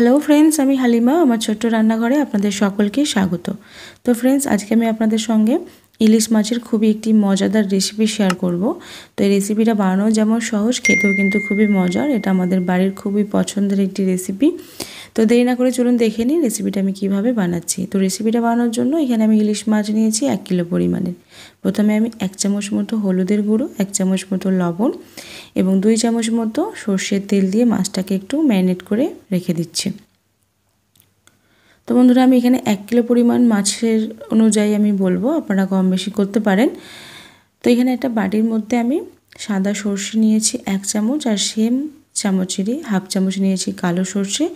hello friends আমি হালিমা আমার ছোট্ট রান্নাঘরে আপনাদের সকলকে স্বাগত তো ফ্রেন্ডস আজকে আমি আপনাদের সঙ্গে ইলিশ মাছের খুবই একটি মজাদার রেসিপি শেয়ার করব তো এই রেসিপিটা বানানো যেমন সহজ খেতেও কিন্তু খুবই মজার এটা আমাদের বাড়ির খুবই পছন্দের একটি রেসিপি তো দেরি না করে চলুন দেখে নিই রেসিপিটা আমি কিভাবে বানাচ্ছি তো রেসিপিটা বানানোর জন্য এখানে আমি ইলিশ মাছ নিয়েছি এক কিলো পরিমাণের প্রথমে আমি এক চামচ মতো হলুদের গুঁড়ো এক চামচ মতো লবণ এবং দুই চামচ মতো সর্ষের তেল দিয়ে মাছটাকে একটু ম্যারিনেট করে রেখে দিচ্ছি তো বন্ধুরা আমি এখানে এক কিলো পরিমাণ মাছের অনুযায়ী আমি বলবো আপনারা কম বেশি করতে পারেন তো এখানে একটা বাটির মধ্যে আমি সাদা সর্ষে নিয়েছি এক চামচ আর সেম চামচেরই হাফ চামচ নিয়েছি কালো সর্ষে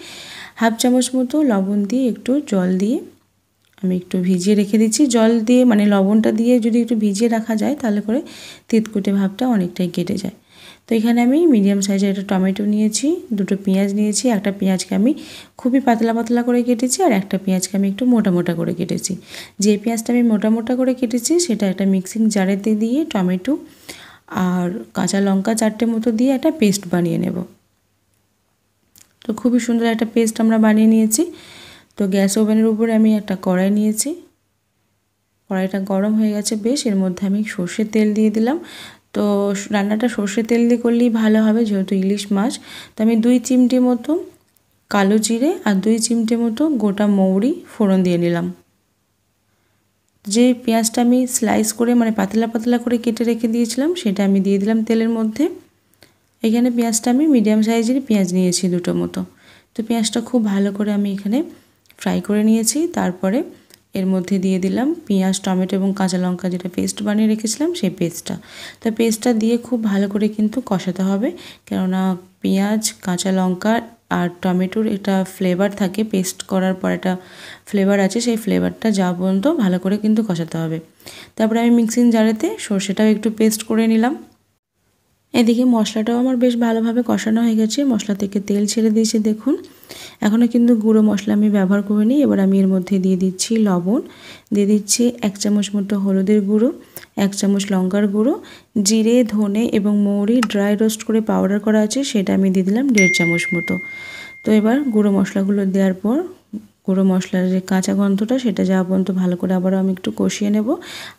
হাফ চামচ মতো লবণ দিয়ে একটু জল দিয়ে আমি একটু ভিজিয়ে রেখে দিচ্ছি জল দিয়ে মানে লবণটা দিয়ে যদি একটু ভিজিয়ে রাখা যায় তাহলে করে তিতকুটে ভাবটা অনেকটাই কেটে যায় তো এখানে আমি মিডিয়াম সাইজের একটা টমেটো নিয়েছি দুটো পেঁয়াজ নিয়েছি একটা পেঁয়াজকে আমি খুবই পাতলা পাতলা করে কেটেছি আর একটা পেঁয়াজকে আমি একটু মোটা মোটা করে কেটেছি যে পেঁয়াজটা আমি মোটা মোটা করে কেটেছি সেটা একটা মিক্সিং জারেতে দিয়ে টমেটো আর কাঁচা লঙ্কা চারটে মতো দিয়ে একটা পেস্ট বানিয়ে নেব তো খুবই সুন্দর একটা পেস্ট আমরা বানিয়ে নিয়েছি তো গ্যাস ওভেনের উপরে আমি একটা কড়াই নিয়েছি কড়াইটা গরম হয়ে গেছে বেশ এর মধ্যে আমি সর্ষের তেল দিয়ে দিলাম তো রান্নাটা সর্ষের তেল দিয়ে করলেই ভালো হবে যেহেতু ইলিশ মাছ তো আমি দুই চিমটে মতো কালো জিরে আর দুই চিমটে মতো গোটা মৌরি ফোড়ন দিয়ে নিলাম যে পেঁয়াজটা আমি স্লাইস করে মানে পাতলা পাতলা করে কেটে রেখে দিয়েছিলাম সেটা আমি দিয়ে দিলাম তেলের মধ্যে এখানে পেঁয়াজটা আমি মিডিয়াম সাইজের পেঁয়াজ নিয়েছি দুটো মতো তো পেঁয়াজটা খুব ভালো করে আমি এখানে ফ্রাই করে নিয়েছি তারপরে এর মধ্যে দিয়ে দিলাম পেঁয়াজ টমেটো এবং কাঁচা লঙ্কা যেটা পেস্ট বানিয়ে রেখেছিলাম সেই পেস্টটা তো পেস্টটা দিয়ে খুব ভালো করে কিন্তু কষাতে হবে কেননা পেঁয়াজ কাঁচা লঙ্কা আর টমেটোর এটা ফ্লেভার থাকে পেস্ট করার পর একটা ফ্লেভার আছে সেই ফ্লেভারটা যা পর্যন্ত ভালো করে কিন্তু কষাতে হবে তারপরে আমি মিক্সিং জারেতে সর্ষেটাও একটু পেস্ট করে নিলাম এদিকে মশলাটাও আমার বেশ ভালোভাবে কষানো হয়ে গেছে মশলা থেকে তেল ছেড়ে দিয়েছি দেখুন এখনও কিন্তু গুঁড়ো মশলা আমি ব্যবহার করিনি এবার আমি এর মধ্যে দিয়ে দিচ্ছি লবণ দিয়ে দিচ্ছি এক চামচ মতো হলুদের গুঁড়ো এক চামচ লঙ্কার গুঁড়ো জিরে ধনে এবং মৌরি ড্রাই রোস্ট করে পাউডার করা আছে সেটা আমি দিয়ে দিলাম দেড় চামচ মতো তো এবার গুঁড়ো মশলাগুলো দেওয়ার পর গুঁড়ো মশলার যে কাঁচা গন্ধটা সেটা যাওয়া পর্যন্ত ভালো করে আবারও আমি একটু কষিয়ে নেব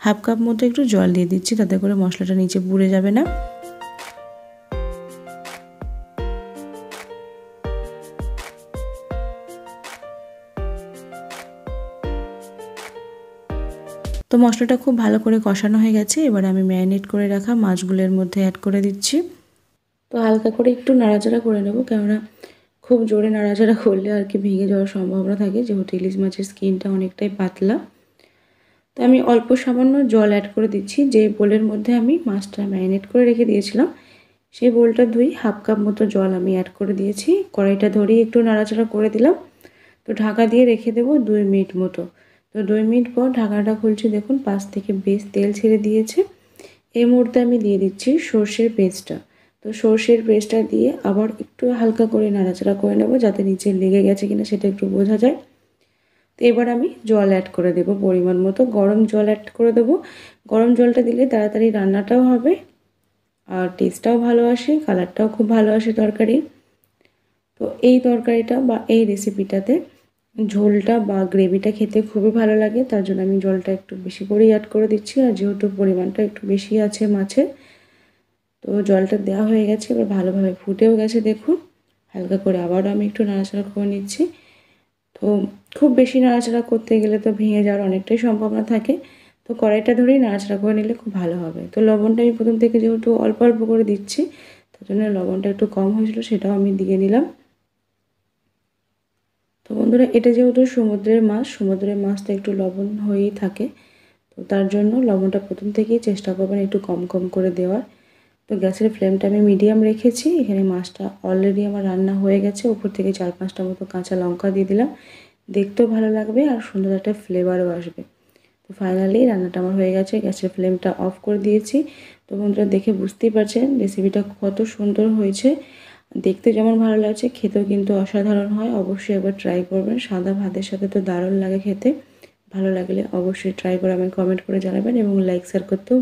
হাফ কাপ মতো একটু জল দিয়ে দিচ্ছি তাতে করে মশলাটা নিচে পুড়ে যাবে না তো মশলাটা খুব ভালো করে কষানো হয়ে গেছে এবার আমি ম্যারিনেট করে রাখা মাছগুলোর মধ্যে অ্যাড করে দিচ্ছি তো হালকা করে একটু নাড়াচাড়া করে নেবো কেননা খুব জোরে নাড়াচাড়া করলে আর কি ভেঙে যাওয়ার সম্ভাবনা থাকে যেহেতু ইলিশ মাছের স্কিনটা অনেকটাই পাতলা তো আমি অল্প সামান্য জল অ্যাড করে দিচ্ছি যে বোলের মধ্যে আমি মাছটা ম্যারিনেট করে রেখে দিয়েছিলাম সেই বোলটা ধুই হাফ কাপ মতো জল আমি অ্যাড করে দিয়েছি কড়াইটা ধরেই একটু নাড়াচাড়া করে দিলাম তো ঢাকা দিয়ে রেখে দেবো দুই মিনিট মতো তো দুই মিনিট পর ঢাকাটা খুলছি দেখুন পাশ থেকে বেশ তেল ছেড়ে দিয়েছে এই মুহূর্তে আমি দিয়ে দিচ্ছি সর্ষের পেস্টটা তো সর্ষের পেস্টটা দিয়ে আবার একটু হালকা করে নাড়াচাড়া করে নেব যাতে নিচে লেগে গেছে কিনা সেটা একটু বোঝা যায় তো এবার আমি জল অ্যাড করে দেব পরিমাণ মতো গরম জল অ্যাড করে দেব গরম জলটা দিলে তাড়াতাড়ি রান্নাটাও হবে আর টেস্টটাও ভালো আসে কালারটাও খুব ভালো আসে তরকারি তো এই তরকারিটা বা এই রেসিপিটাতে ঝোলটা বা গ্রেভিটা খেতে খুবই ভালো লাগে তার জন্য আমি জলটা একটু বেশি করেই অ্যাড করে দিচ্ছি আর যেহেতু পরিমাণটা একটু বেশি আছে মাছের তো জলটা দেওয়া হয়ে গেছে এবার ভালোভাবে ফুটেও গেছে দেখুন হালকা করে আবারও আমি একটু নাড়াচাড়া করে নিচ্ছি তো খুব বেশি নাড়াচাড়া করতে গেলে তো ভেঙে যাওয়ার অনেকটাই সম্ভাবনা থাকে তো কড়াইটা ধরেই নাড়াচাড়া করে নিলে খুব ভালো হবে তো লবণটা আমি প্রথম থেকে যেহেতু অল্প অল্প করে দিচ্ছি তার জন্য লবণটা একটু কম হয়েছিল সেটাও আমি দিয়ে নিলাম বন্ধুরা এটা যেহেতু সমুদ্রের মাছ সমুদ্রের মাছটা একটু লবণ হয়েই থাকে তো তার জন্য লবণটা প্রথম থেকেই চেষ্টা করবেন একটু কম কম করে দেওয়ার তো গ্যাসের ফ্লেমটা আমি মিডিয়াম রেখেছি এখানে মাছটা অলরেডি আমার রান্না হয়ে গেছে ওপর থেকে চার পাঁচটা মতো কাঁচা লঙ্কা দিয়ে দিলাম দেখতেও ভালো লাগবে আর সুন্দর একটা ফ্লেভারও আসবে তো ফাইনালি রান্নাটা আমার হয়ে গেছে গ্যাসের ফ্লেমটা অফ করে দিয়েছি তো বন্ধুরা দেখে বুঝতেই পারছেন রেসিপিটা কত সুন্দর হয়েছে দেখতে যেমন ভালো লাগছে খেতেও কিন্তু অসাধারণ হয় অবশ্যই একবার ট্রাই করবেন সাদা ভাতের সাথে তো দারুণ লাগে খেতে ভালো লাগলে অবশ্যই ট্রাই করে আমাকে কমেন্ট করে জানাবেন এবং লাইক শেয়ার করতেও